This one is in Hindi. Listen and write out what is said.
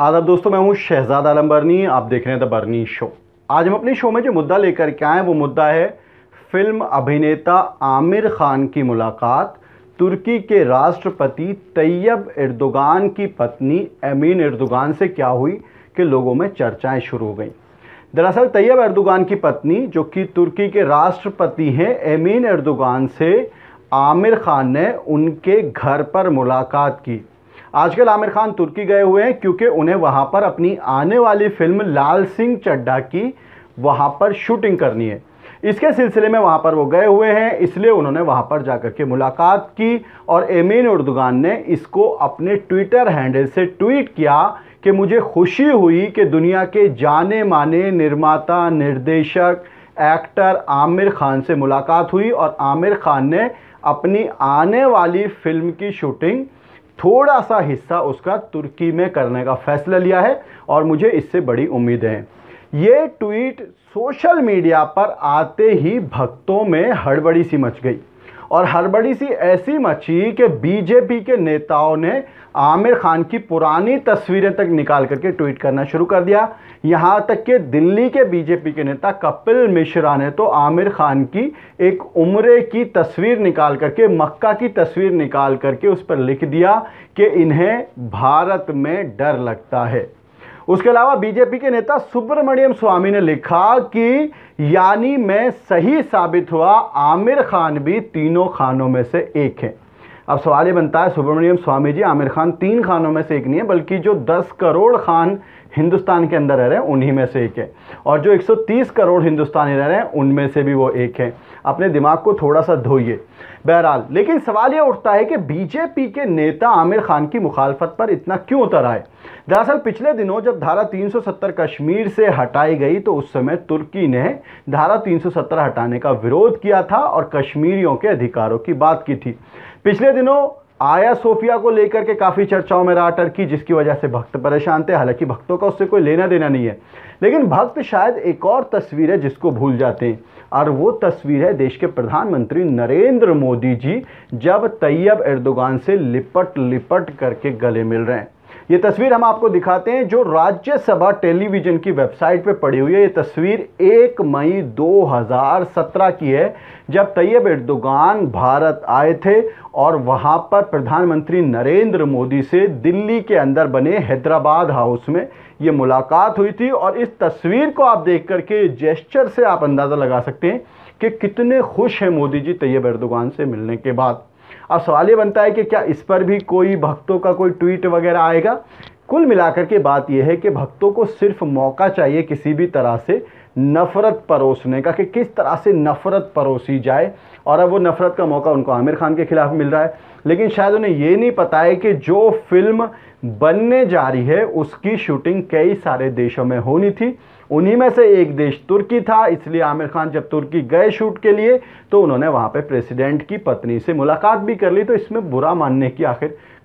आदाब दोस्तों मैं हूँ शहजाद आलम बर्नी आप देख रहे हैं द बर्नी शो आज हम अपने शो में जो मुद्दा लेकर के आएँ वो मुद्दा है फिल्म अभिनेता आमिर खान की मुलाकात तुर्की के राष्ट्रपति तैयब इर्दोगान की पत्नी अमीन इर्दोगान से क्या हुई कि लोगों में चर्चाएं शुरू हो गई दरअसल तैयब इर्दोगान की पत्नी जो कि तुर्की के राष्ट्रपति हैं एमीन इर्दोगान से आमिर खान ने उनके घर पर मुलाकात की आजकल आमिर खान तुर्की गए हुए हैं क्योंकि उन्हें वहाँ पर अपनी आने वाली फिल्म लाल सिंह चड्ढा की वहाँ पर शूटिंग करनी है इसके सिलसिले में वहाँ पर वो गए हुए हैं इसलिए उन्होंने वहाँ पर जाकर के मुलाकात की और एमिन उर्दगान ने इसको अपने ट्विटर हैंडल से ट्वीट किया कि मुझे खुशी हुई कि दुनिया के जाने माने निर्माता निर्देशक एक्टर आमिर खान से मुलाकात हुई और आमिर खान ने अपनी आने वाली फिल्म की शूटिंग थोड़ा सा हिस्सा उसका तुर्की में करने का फैसला लिया है और मुझे इससे बड़ी उम्मीद है ये ट्वीट सोशल मीडिया पर आते ही भक्तों में हड़बड़ी सी मच गई और हड़बड़ी सी ऐसी मची कि बीजेपी के नेताओं ने आमिर खान की पुरानी तस्वीरें तक निकाल करके ट्वीट करना शुरू कर दिया यहाँ तक कि दिल्ली के बीजेपी के नेता कपिल मिश्रा ने तो आमिर खान की एक उम्र की तस्वीर निकाल करके मक्का की तस्वीर निकाल करके उस पर लिख दिया कि इन्हें भारत में डर लगता है उसके अलावा बीजेपी के नेता सुब्रमण्यम स्वामी ने लिखा कि यानी मैं सही साबित हुआ आमिर खान भी तीनों खानों में से एक है अब सवाल ये बनता है सुब्रमण्यम स्वामी जी आमिर खान तीन खानों में से एक नहीं है बल्कि जो 10 करोड़ खान हिंदुस्तान के अंदर रह रहे हैं उन्हीं में से एक है और जो 130 करोड़ हिंदुस्तानी रह रहे हैं उनमें से भी वो एक है अपने दिमाग को थोड़ा सा धोइए बहरहाल लेकिन सवाल ये उठता है कि बीजेपी के नेता आमिर खान की मुखालफत पर इतना क्यों उतर आए दरअसल पिछले दिनों जब धारा 370 कश्मीर से हटाई गई तो उस समय तुर्की ने धारा 370 हटाने का विरोध किया था और कश्मीरियों के अधिकारों की बात की थी पिछले दिनों आया सोफिया को लेकर के काफ़ी चर्चाओं में रहा टर्की जिसकी वजह से भक्त परेशान थे हालांकि भक्तों का उससे कोई लेना देना नहीं है लेकिन भक्त शायद एक और तस्वीर है जिसको भूल जाते हैं और वो तस्वीर है देश के प्रधानमंत्री नरेंद्र मोदी जी जब तैयब एर्दोगान से लिपट लिपट करके गले मिल रहे हैं ये तस्वीर हम आपको दिखाते हैं जो राज्यसभा टेलीविज़न की वेबसाइट पे पड़ी हुई है ये तस्वीर 1 मई 2017 की है जब तैयब एर्दोगान भारत आए थे और वहाँ पर प्रधानमंत्री नरेंद्र मोदी से दिल्ली के अंदर बने हैदराबाद हाउस में ये मुलाकात हुई थी और इस तस्वीर को आप देख करके जेस्चर से आप अंदाज़ा लगा सकते हैं कि कितने खुश हैं मोदी जी तैयब एर्दोगान से मिलने के बाद अब सवाल ये बनता है कि क्या इस पर भी कोई भक्तों का कोई ट्वीट वगैरह आएगा कुल मिलाकर के बात यह है कि भक्तों को सिर्फ मौका चाहिए किसी भी तरह से नफ़रत परोसने का कि किस तरह से नफ़रत परोसी जाए और अब वो नफ़रत का मौका उनको आमिर खान के ख़िलाफ़ मिल रहा है लेकिन शायद उन्हें ये नहीं पता है कि जो फिल्म बनने जा रही है उसकी शूटिंग कई सारे देशों में होनी थी उन्हीं में से एक देश तुर्की था इसलिए आमिर खान जब तुर्की गए शूट के लिए तो उन्होंने वहाँ पर प्रेसिडेंट की पत्नी से मुलाकात भी कर ली तो इसमें बुरा मानने की आखिर